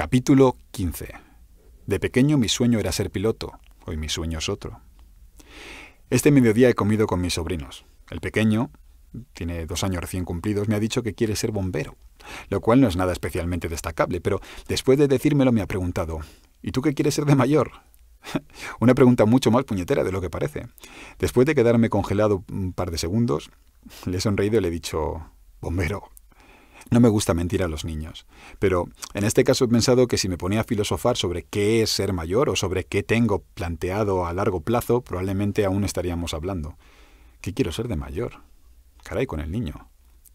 Capítulo 15. De pequeño mi sueño era ser piloto, hoy mi sueño es otro. Este mediodía he comido con mis sobrinos. El pequeño, tiene dos años recién cumplidos, me ha dicho que quiere ser bombero, lo cual no es nada especialmente destacable, pero después de decírmelo me ha preguntado, ¿y tú qué quieres ser de mayor? Una pregunta mucho más puñetera de lo que parece. Después de quedarme congelado un par de segundos, le he sonreído y le he dicho, bombero. No me gusta mentir a los niños, pero en este caso he pensado que si me ponía a filosofar sobre qué es ser mayor o sobre qué tengo planteado a largo plazo, probablemente aún estaríamos hablando. ¿Qué quiero ser de mayor? Caray, con el niño.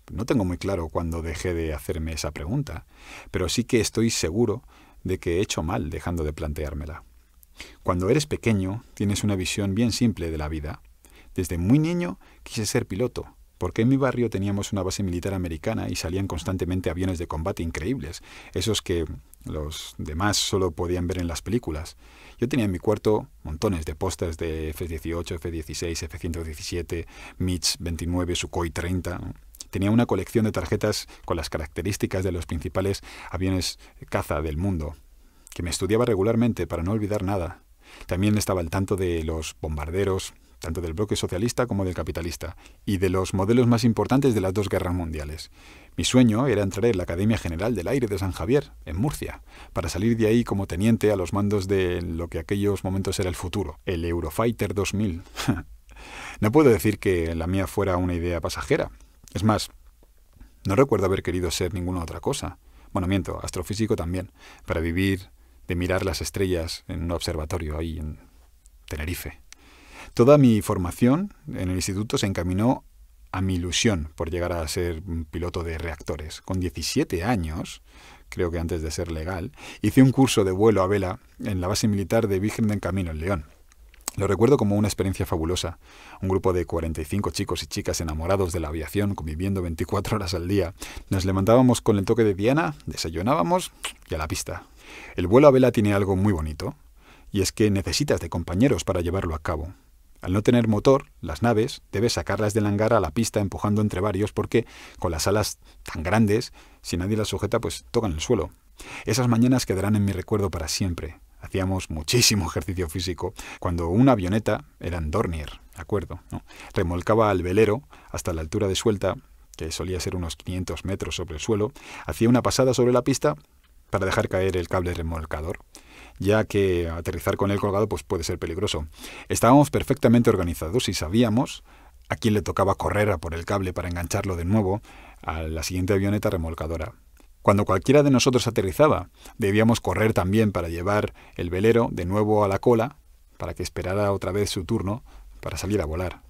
No tengo muy claro cuándo dejé de hacerme esa pregunta, pero sí que estoy seguro de que he hecho mal dejando de planteármela. Cuando eres pequeño, tienes una visión bien simple de la vida. Desde muy niño quise ser piloto, porque en mi barrio teníamos una base militar americana y salían constantemente aviones de combate increíbles, esos que los demás solo podían ver en las películas. Yo tenía en mi cuarto montones de postas de F-18, F-16, F-117, MiTs 29, Sukhoi 30. Tenía una colección de tarjetas con las características de los principales aviones caza del mundo, que me estudiaba regularmente para no olvidar nada. También estaba al tanto de los bombarderos, tanto del bloque socialista como del capitalista, y de los modelos más importantes de las dos guerras mundiales. Mi sueño era entrar en la Academia General del Aire de San Javier, en Murcia, para salir de ahí como teniente a los mandos de lo que aquellos momentos era el futuro, el Eurofighter 2000. no puedo decir que la mía fuera una idea pasajera. Es más, no recuerdo haber querido ser ninguna otra cosa. Bueno, miento, astrofísico también, para vivir de mirar las estrellas en un observatorio ahí en Tenerife. Toda mi formación en el instituto se encaminó a mi ilusión por llegar a ser piloto de reactores. Con 17 años, creo que antes de ser legal, hice un curso de vuelo a vela en la base militar de Virgen de Camino, en León. Lo recuerdo como una experiencia fabulosa. Un grupo de 45 chicos y chicas enamorados de la aviación, conviviendo 24 horas al día. Nos levantábamos con el toque de Diana, desayunábamos y a la pista. El vuelo a vela tiene algo muy bonito, y es que necesitas de compañeros para llevarlo a cabo. Al no tener motor, las naves debes sacarlas del hangar a la pista empujando entre varios porque con las alas tan grandes, si nadie las sujeta, pues tocan el suelo. Esas mañanas quedarán en mi recuerdo para siempre. Hacíamos muchísimo ejercicio físico cuando una avioneta, eran Dornier, de acuerdo, remolcaba al velero hasta la altura de suelta, que solía ser unos 500 metros sobre el suelo, hacía una pasada sobre la pista para dejar caer el cable remolcador ya que aterrizar con él colgado pues puede ser peligroso. Estábamos perfectamente organizados y sabíamos a quién le tocaba correr a por el cable para engancharlo de nuevo a la siguiente avioneta remolcadora. Cuando cualquiera de nosotros aterrizaba, debíamos correr también para llevar el velero de nuevo a la cola, para que esperara otra vez su turno para salir a volar.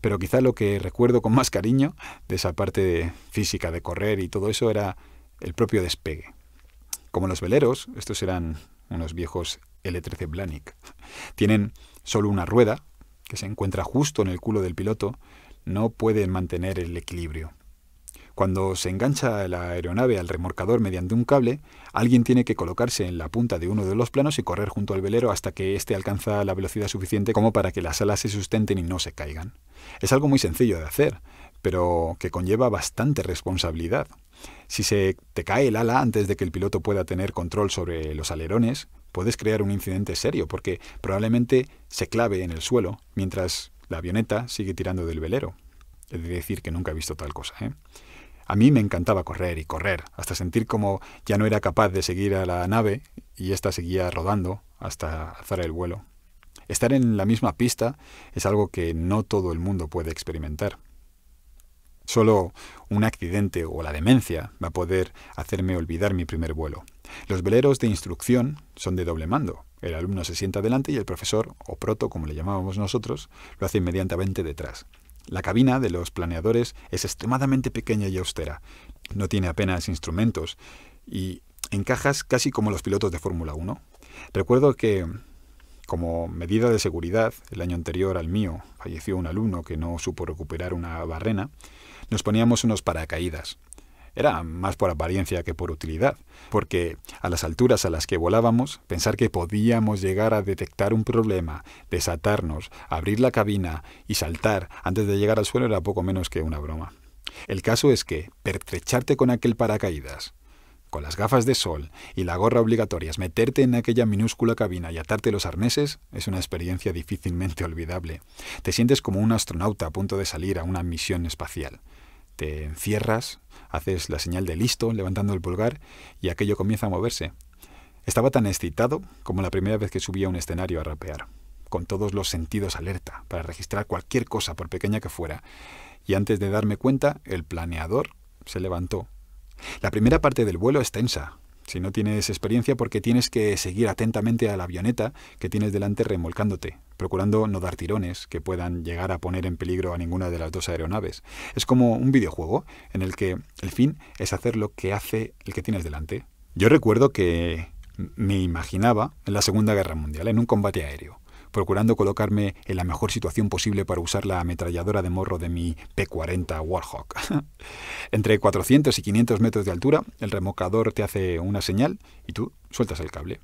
Pero quizá lo que recuerdo con más cariño de esa parte física de correr y todo eso era el propio despegue. Como los veleros, estos eran unos viejos L-13 Blanik. Tienen solo una rueda, que se encuentra justo en el culo del piloto, no pueden mantener el equilibrio. Cuando se engancha la aeronave al remorcador mediante un cable, alguien tiene que colocarse en la punta de uno de los planos y correr junto al velero hasta que éste alcanza la velocidad suficiente como para que las alas se sustenten y no se caigan. Es algo muy sencillo de hacer, pero que conlleva bastante responsabilidad. Si se te cae el ala antes de que el piloto pueda tener control sobre los alerones, puedes crear un incidente serio porque probablemente se clave en el suelo mientras la avioneta sigue tirando del velero. Es decir que nunca he visto tal cosa. ¿eh? A mí me encantaba correr y correr, hasta sentir como ya no era capaz de seguir a la nave y ésta seguía rodando hasta alzar el vuelo. Estar en la misma pista es algo que no todo el mundo puede experimentar. Solo un accidente o la demencia va a poder hacerme olvidar mi primer vuelo. Los veleros de instrucción son de doble mando. El alumno se sienta delante y el profesor, o proto como le llamábamos nosotros, lo hace inmediatamente detrás. La cabina de los planeadores es extremadamente pequeña y austera. No tiene apenas instrumentos y encajas casi como los pilotos de Fórmula 1. Recuerdo que, como medida de seguridad, el año anterior al mío falleció un alumno que no supo recuperar una barrena nos poníamos unos paracaídas. Era más por apariencia que por utilidad, porque a las alturas a las que volábamos, pensar que podíamos llegar a detectar un problema, desatarnos, abrir la cabina y saltar antes de llegar al suelo era poco menos que una broma. El caso es que pertrecharte con aquel paracaídas, con las gafas de sol y la gorra obligatorias, meterte en aquella minúscula cabina y atarte los arneses es una experiencia difícilmente olvidable. Te sientes como un astronauta a punto de salir a una misión espacial. Te encierras, haces la señal de listo levantando el pulgar y aquello comienza a moverse. Estaba tan excitado como la primera vez que subí a un escenario a rapear, con todos los sentidos alerta para registrar cualquier cosa por pequeña que fuera. Y antes de darme cuenta, el planeador se levantó la primera parte del vuelo es tensa, si no tienes experiencia porque tienes que seguir atentamente a la avioneta que tienes delante remolcándote, procurando no dar tirones que puedan llegar a poner en peligro a ninguna de las dos aeronaves. Es como un videojuego en el que el fin es hacer lo que hace el que tienes delante. Yo recuerdo que me imaginaba en la Segunda Guerra Mundial, en un combate aéreo procurando colocarme en la mejor situación posible para usar la ametralladora de morro de mi P-40 Warhawk. Entre 400 y 500 metros de altura, el remocador te hace una señal y tú sueltas el cable.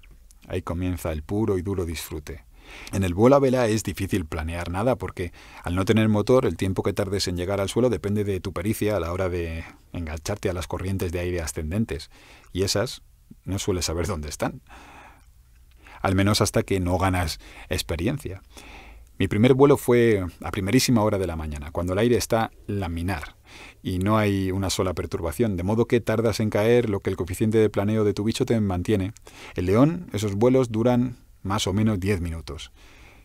Ahí comienza el puro y duro disfrute. En el vuelo a vela es difícil planear nada porque al no tener motor el tiempo que tardes en llegar al suelo depende de tu pericia a la hora de engancharte a las corrientes de aire ascendentes y esas no sueles saber dónde están al menos hasta que no ganas experiencia. Mi primer vuelo fue a primerísima hora de la mañana, cuando el aire está laminar y no hay una sola perturbación, de modo que tardas en caer lo que el coeficiente de planeo de tu bicho te mantiene. El león, esos vuelos duran más o menos 10 minutos.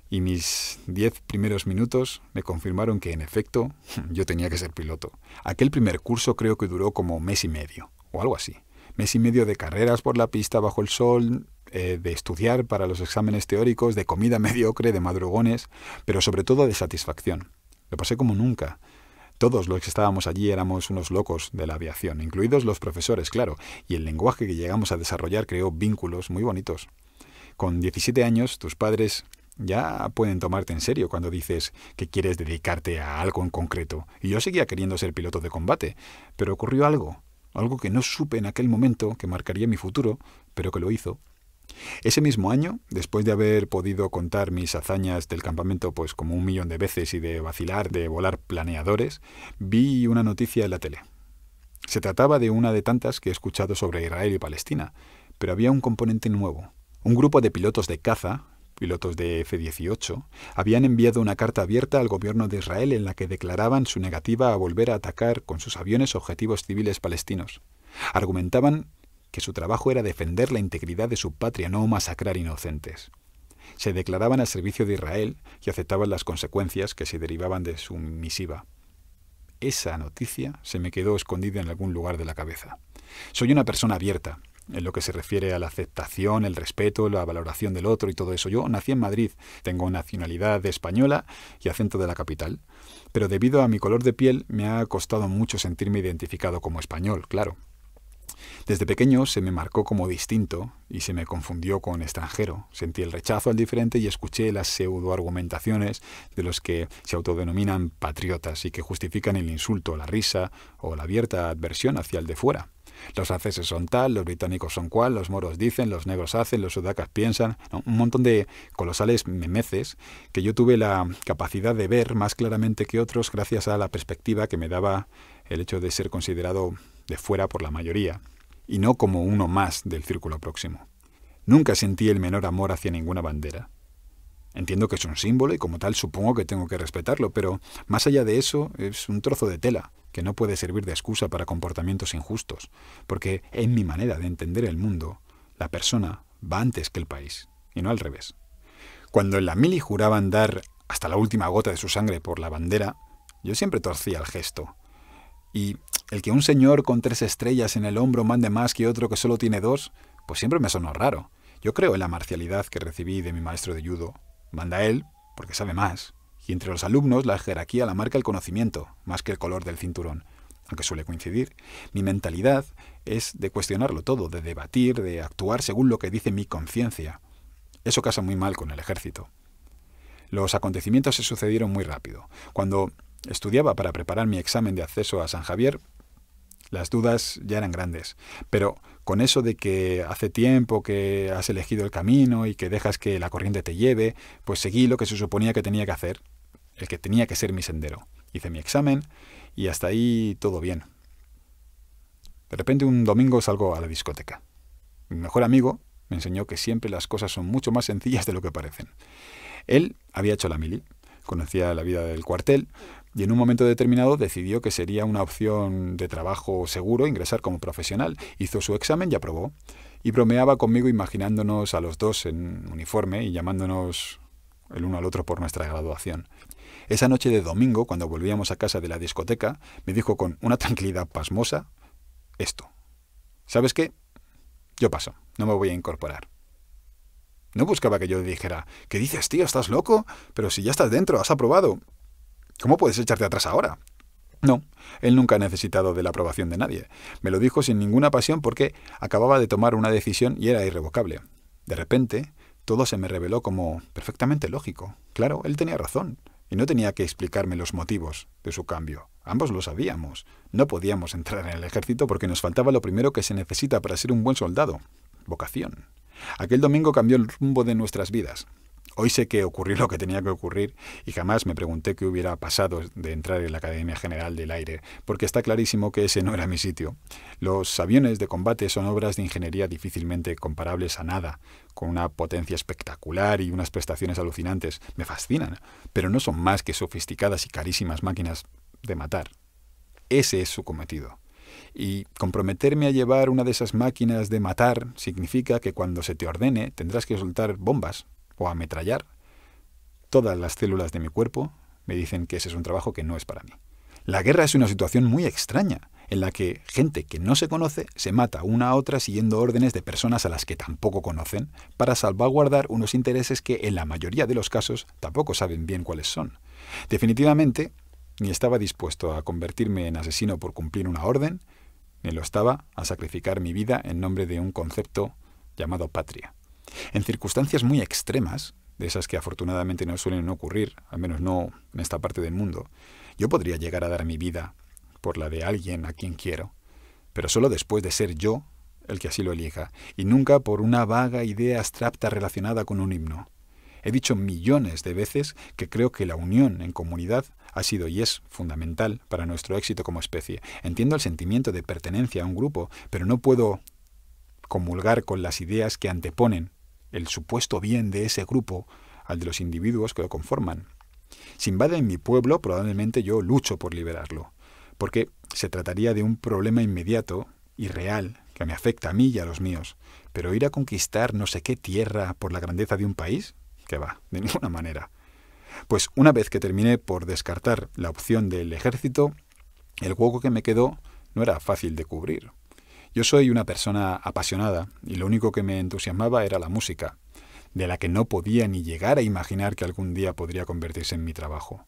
Y mis 10 primeros minutos me confirmaron que, en efecto, yo tenía que ser piloto. Aquel primer curso creo que duró como mes y medio, o algo así. Mes y medio de carreras por la pista bajo el sol, eh, de estudiar para los exámenes teóricos, de comida mediocre, de madrugones, pero sobre todo de satisfacción. Lo pasé como nunca. Todos los que estábamos allí éramos unos locos de la aviación, incluidos los profesores, claro, y el lenguaje que llegamos a desarrollar creó vínculos muy bonitos. Con 17 años, tus padres ya pueden tomarte en serio cuando dices que quieres dedicarte a algo en concreto. Y yo seguía queriendo ser piloto de combate, pero ocurrió algo, algo que no supe en aquel momento, que marcaría mi futuro, pero que lo hizo. Ese mismo año, después de haber podido contar mis hazañas del campamento pues como un millón de veces y de vacilar, de volar planeadores, vi una noticia en la tele. Se trataba de una de tantas que he escuchado sobre Israel y Palestina, pero había un componente nuevo. Un grupo de pilotos de caza, pilotos de F-18, habían enviado una carta abierta al gobierno de Israel en la que declaraban su negativa a volver a atacar con sus aviones objetivos civiles palestinos. Argumentaban que su trabajo era defender la integridad de su patria, no masacrar inocentes. Se declaraban al servicio de Israel y aceptaban las consecuencias que se derivaban de su misiva. Esa noticia se me quedó escondida en algún lugar de la cabeza. Soy una persona abierta, en lo que se refiere a la aceptación, el respeto, la valoración del otro y todo eso. Yo nací en Madrid, tengo nacionalidad española y acento de la capital, pero debido a mi color de piel me ha costado mucho sentirme identificado como español, claro. Desde pequeño se me marcó como distinto y se me confundió con extranjero. Sentí el rechazo al diferente y escuché las pseudoargumentaciones de los que se autodenominan patriotas y que justifican el insulto, la risa o la abierta adversión hacia el de fuera. Los franceses son tal, los británicos son cual, los moros dicen, los negros hacen, los sudacas piensan, un montón de colosales memeces que yo tuve la capacidad de ver más claramente que otros gracias a la perspectiva que me daba el hecho de ser considerado de fuera por la mayoría, y no como uno más del círculo próximo. Nunca sentí el menor amor hacia ninguna bandera. Entiendo que es un símbolo y como tal supongo que tengo que respetarlo, pero más allá de eso es un trozo de tela que no puede servir de excusa para comportamientos injustos, porque en mi manera de entender el mundo, la persona va antes que el país, y no al revés. Cuando en la mili juraban dar hasta la última gota de su sangre por la bandera, yo siempre torcía el gesto, y el que un señor con tres estrellas en el hombro mande más que otro que solo tiene dos, pues siempre me sonó raro. Yo creo en la marcialidad que recibí de mi maestro de judo. Manda él, porque sabe más. Y entre los alumnos la jerarquía la marca el conocimiento, más que el color del cinturón, aunque suele coincidir. Mi mentalidad es de cuestionarlo todo, de debatir, de actuar según lo que dice mi conciencia. Eso casa muy mal con el ejército. Los acontecimientos se sucedieron muy rápido. Cuando Estudiaba para preparar mi examen de acceso a San Javier. Las dudas ya eran grandes, pero con eso de que hace tiempo que has elegido el camino y que dejas que la corriente te lleve, pues seguí lo que se suponía que tenía que hacer, el que tenía que ser mi sendero. Hice mi examen y hasta ahí todo bien. De repente un domingo salgo a la discoteca. Mi mejor amigo me enseñó que siempre las cosas son mucho más sencillas de lo que parecen. Él había hecho la mili, conocía la vida del cuartel, y en un momento determinado decidió que sería una opción de trabajo seguro ingresar como profesional. Hizo su examen y aprobó. Y bromeaba conmigo imaginándonos a los dos en uniforme y llamándonos el uno al otro por nuestra graduación. Esa noche de domingo, cuando volvíamos a casa de la discoteca, me dijo con una tranquilidad pasmosa esto. ¿Sabes qué? Yo paso, no me voy a incorporar. No buscaba que yo le dijera, ¿qué dices, tío? ¿Estás loco? Pero si ya estás dentro, has aprobado. ¿Cómo puedes echarte atrás ahora? No, él nunca ha necesitado de la aprobación de nadie. Me lo dijo sin ninguna pasión porque acababa de tomar una decisión y era irrevocable. De repente, todo se me reveló como perfectamente lógico. Claro, él tenía razón, y no tenía que explicarme los motivos de su cambio. Ambos lo sabíamos. No podíamos entrar en el ejército porque nos faltaba lo primero que se necesita para ser un buen soldado, vocación. Aquel domingo cambió el rumbo de nuestras vidas. Hoy sé que ocurrió lo que tenía que ocurrir y jamás me pregunté qué hubiera pasado de entrar en la Academia General del Aire, porque está clarísimo que ese no era mi sitio. Los aviones de combate son obras de ingeniería difícilmente comparables a nada, con una potencia espectacular y unas prestaciones alucinantes. Me fascinan, pero no son más que sofisticadas y carísimas máquinas de matar. Ese es su cometido. Y comprometerme a llevar una de esas máquinas de matar significa que cuando se te ordene tendrás que soltar bombas, o ametrallar todas las células de mi cuerpo, me dicen que ese es un trabajo que no es para mí. La guerra es una situación muy extraña, en la que gente que no se conoce se mata una a otra siguiendo órdenes de personas a las que tampoco conocen, para salvaguardar unos intereses que en la mayoría de los casos tampoco saben bien cuáles son. Definitivamente, ni estaba dispuesto a convertirme en asesino por cumplir una orden, ni lo estaba a sacrificar mi vida en nombre de un concepto llamado patria. En circunstancias muy extremas, de esas que afortunadamente no suelen ocurrir, al menos no en esta parte del mundo, yo podría llegar a dar mi vida por la de alguien a quien quiero, pero solo después de ser yo el que así lo elija, y nunca por una vaga idea abstracta relacionada con un himno. He dicho millones de veces que creo que la unión en comunidad ha sido y es fundamental para nuestro éxito como especie. Entiendo el sentimiento de pertenencia a un grupo, pero no puedo comulgar con las ideas que anteponen el supuesto bien de ese grupo al de los individuos que lo conforman. Si invaden mi pueblo, probablemente yo lucho por liberarlo, porque se trataría de un problema inmediato y real que me afecta a mí y a los míos. Pero ir a conquistar no sé qué tierra por la grandeza de un país, que va, de ninguna manera. Pues una vez que terminé por descartar la opción del ejército, el hueco que me quedó no era fácil de cubrir. Yo soy una persona apasionada y lo único que me entusiasmaba era la música, de la que no podía ni llegar a imaginar que algún día podría convertirse en mi trabajo.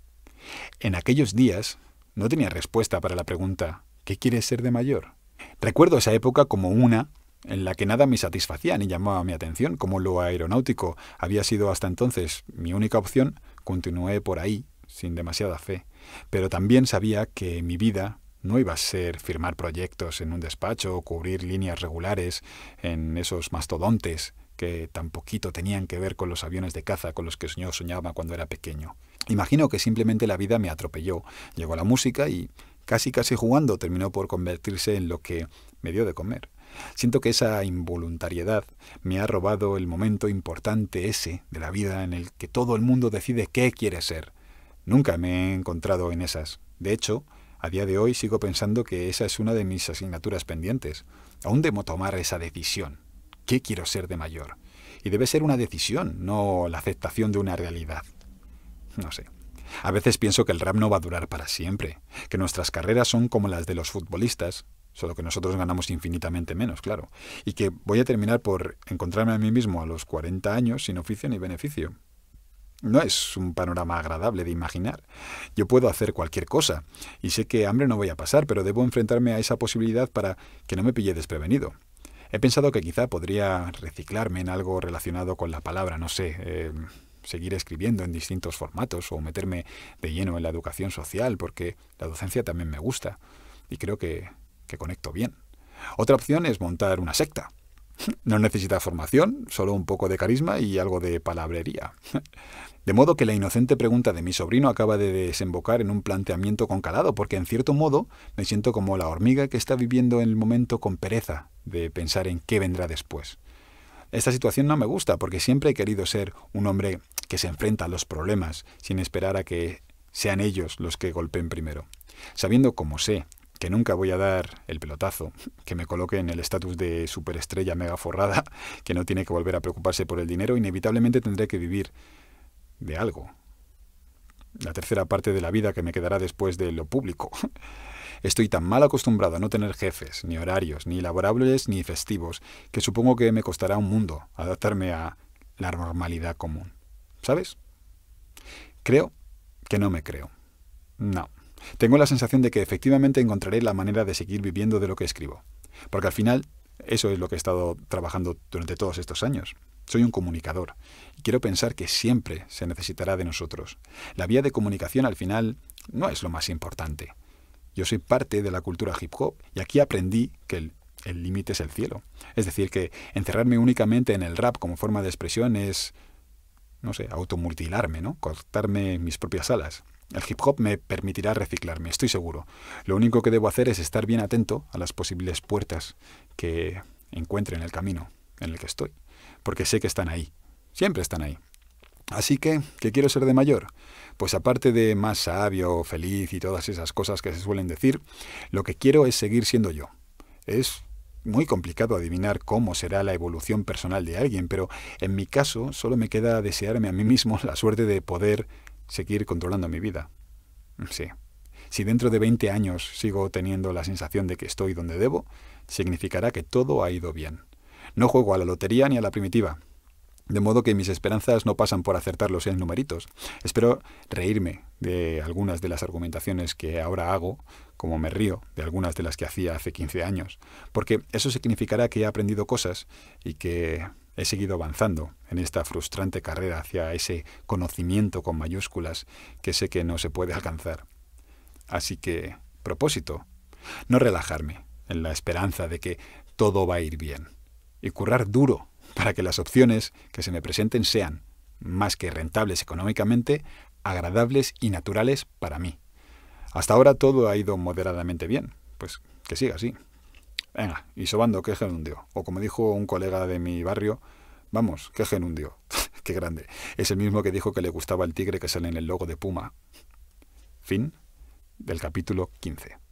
En aquellos días no tenía respuesta para la pregunta ¿qué quieres ser de mayor? Recuerdo esa época como una en la que nada me satisfacía ni llamaba mi atención, como lo aeronáutico había sido hasta entonces mi única opción, continué por ahí, sin demasiada fe, pero también sabía que mi vida no iba a ser firmar proyectos en un despacho o cubrir líneas regulares en esos mastodontes que tan poquito tenían que ver con los aviones de caza con los que yo soñaba cuando era pequeño. Imagino que simplemente la vida me atropelló. Llegó la música y casi casi jugando terminó por convertirse en lo que me dio de comer. Siento que esa involuntariedad me ha robado el momento importante ese de la vida en el que todo el mundo decide qué quiere ser. Nunca me he encontrado en esas. De hecho, a día de hoy sigo pensando que esa es una de mis asignaturas pendientes. Aún debo tomar esa decisión. ¿Qué quiero ser de mayor? Y debe ser una decisión, no la aceptación de una realidad. No sé. A veces pienso que el rap no va a durar para siempre, que nuestras carreras son como las de los futbolistas, solo que nosotros ganamos infinitamente menos, claro, y que voy a terminar por encontrarme a mí mismo a los 40 años sin oficio ni beneficio, no es un panorama agradable de imaginar. Yo puedo hacer cualquier cosa, y sé que hambre no voy a pasar, pero debo enfrentarme a esa posibilidad para que no me pille desprevenido. He pensado que quizá podría reciclarme en algo relacionado con la palabra, no sé, eh, seguir escribiendo en distintos formatos o meterme de lleno en la educación social, porque la docencia también me gusta y creo que, que conecto bien. Otra opción es montar una secta, No necesita formación, solo un poco de carisma y algo de palabrería. De modo que la inocente pregunta de mi sobrino acaba de desembocar en un planteamiento con calado, porque en cierto modo me siento como la hormiga que está viviendo en el momento con pereza de pensar en qué vendrá después. Esta situación no me gusta, porque siempre he querido ser un hombre que se enfrenta a los problemas sin esperar a que sean ellos los que golpeen primero. Sabiendo, como sé, que nunca voy a dar el pelotazo, que me coloque en el estatus de superestrella mega forrada, que no tiene que volver a preocuparse por el dinero, inevitablemente tendré que vivir de algo. La tercera parte de la vida que me quedará después de lo público. Estoy tan mal acostumbrado a no tener jefes, ni horarios, ni laborables, ni festivos, que supongo que me costará un mundo adaptarme a la normalidad común. ¿Sabes? Creo que no me creo. No. Tengo la sensación de que efectivamente encontraré la manera de seguir viviendo de lo que escribo. Porque al final, eso es lo que he estado trabajando durante todos estos años. Soy un comunicador y quiero pensar que siempre se necesitará de nosotros. La vía de comunicación al final no es lo más importante. Yo soy parte de la cultura hip hop y aquí aprendí que el límite es el cielo. Es decir, que encerrarme únicamente en el rap como forma de expresión es, no sé, automutilarme, ¿no? Cortarme mis propias alas. El hip hop me permitirá reciclarme, estoy seguro. Lo único que debo hacer es estar bien atento a las posibles puertas que encuentre en el camino en el que estoy, porque sé que están ahí, siempre están ahí. Así que, ¿qué quiero ser de mayor? Pues aparte de más sabio, feliz y todas esas cosas que se suelen decir, lo que quiero es seguir siendo yo. Es muy complicado adivinar cómo será la evolución personal de alguien, pero en mi caso solo me queda desearme a mí mismo la suerte de poder seguir controlando mi vida. Mm, sí. Si dentro de 20 años sigo teniendo la sensación de que estoy donde debo, significará que todo ha ido bien. No juego a la lotería ni a la primitiva. De modo que mis esperanzas no pasan por acertar los seis numeritos. Espero reírme de algunas de las argumentaciones que ahora hago, como me río de algunas de las que hacía hace 15 años, porque eso significará que he aprendido cosas y que He seguido avanzando en esta frustrante carrera hacia ese conocimiento con mayúsculas que sé que no se puede alcanzar. Así que, propósito, no relajarme en la esperanza de que todo va a ir bien y currar duro para que las opciones que se me presenten sean, más que rentables económicamente, agradables y naturales para mí. Hasta ahora todo ha ido moderadamente bien, pues que siga así. Venga, y sobando que es día o como dijo un colega de mi barrio, Vamos, qué genundio. qué grande. Es el mismo que dijo que le gustaba el tigre que sale en el logo de Puma. Fin del capítulo 15.